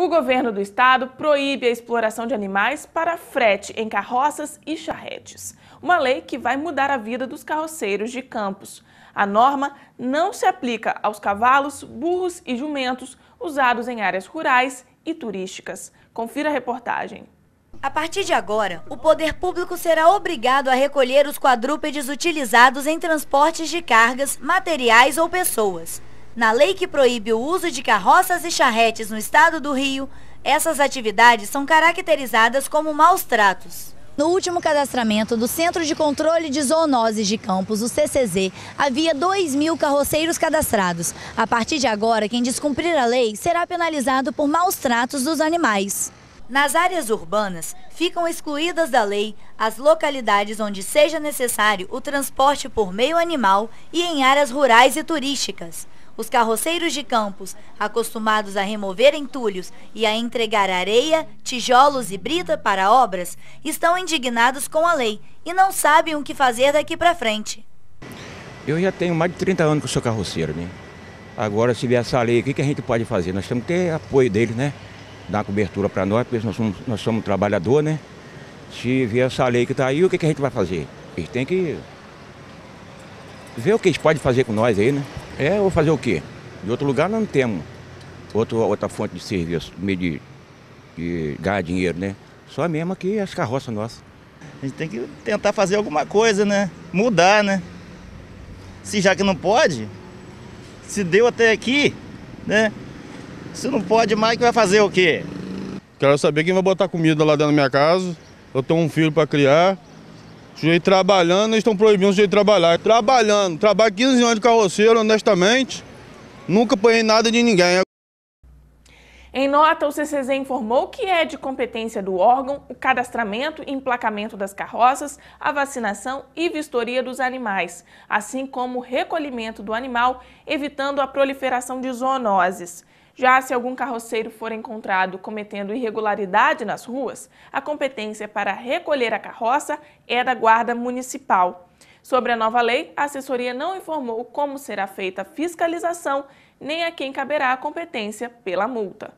O governo do estado proíbe a exploração de animais para frete em carroças e charretes. Uma lei que vai mudar a vida dos carroceiros de campos. A norma não se aplica aos cavalos, burros e jumentos usados em áreas rurais e turísticas. Confira a reportagem. A partir de agora, o poder público será obrigado a recolher os quadrúpedes utilizados em transportes de cargas, materiais ou pessoas na lei que proíbe o uso de carroças e charretes no estado do Rio, essas atividades são caracterizadas como maus tratos. No último cadastramento do Centro de Controle de Zoonoses de Campos, o CCZ, havia 2 mil carroceiros cadastrados. A partir de agora, quem descumprir a lei será penalizado por maus tratos dos animais. Nas áreas urbanas, ficam excluídas da lei as localidades onde seja necessário o transporte por meio animal e em áreas rurais e turísticas. Os carroceiros de campos, acostumados a remover entulhos e a entregar areia, tijolos e brita para obras, estão indignados com a lei e não sabem o que fazer daqui para frente. Eu já tenho mais de 30 anos que sou carroceiro, né? Agora, se vier essa lei, o que a gente pode fazer? Nós temos que ter apoio deles, né? Dar uma cobertura para nós, porque nós somos, nós somos trabalhador, né? se vier essa lei que está aí, o que, que a gente vai fazer? Eles têm que ver o que eles podem fazer com nós aí, né? É, ou fazer o quê? Em outro lugar nós não temos outro, outra fonte de serviço, meio de, de ganhar dinheiro, né? Só mesmo aqui as carroças nossas. A gente tem que tentar fazer alguma coisa, né? Mudar, né? Se já que não pode, se deu até aqui, né? Se não pode mais, que vai fazer o quê? Quero saber quem vai botar comida lá dentro da minha casa. Eu tenho um filho para criar. O sujeito trabalhando, eles estão proibindo o sujeito trabalhar. Trabalhando, trabalho 15 anos de carroceiro, honestamente. Nunca apanhei nada de ninguém. Em nota, o CCZ informou que é de competência do órgão o cadastramento e emplacamento das carroças, a vacinação e vistoria dos animais, assim como o recolhimento do animal, evitando a proliferação de zoonoses. Já se algum carroceiro for encontrado cometendo irregularidade nas ruas, a competência para recolher a carroça é da Guarda Municipal. Sobre a nova lei, a assessoria não informou como será feita a fiscalização nem a quem caberá a competência pela multa.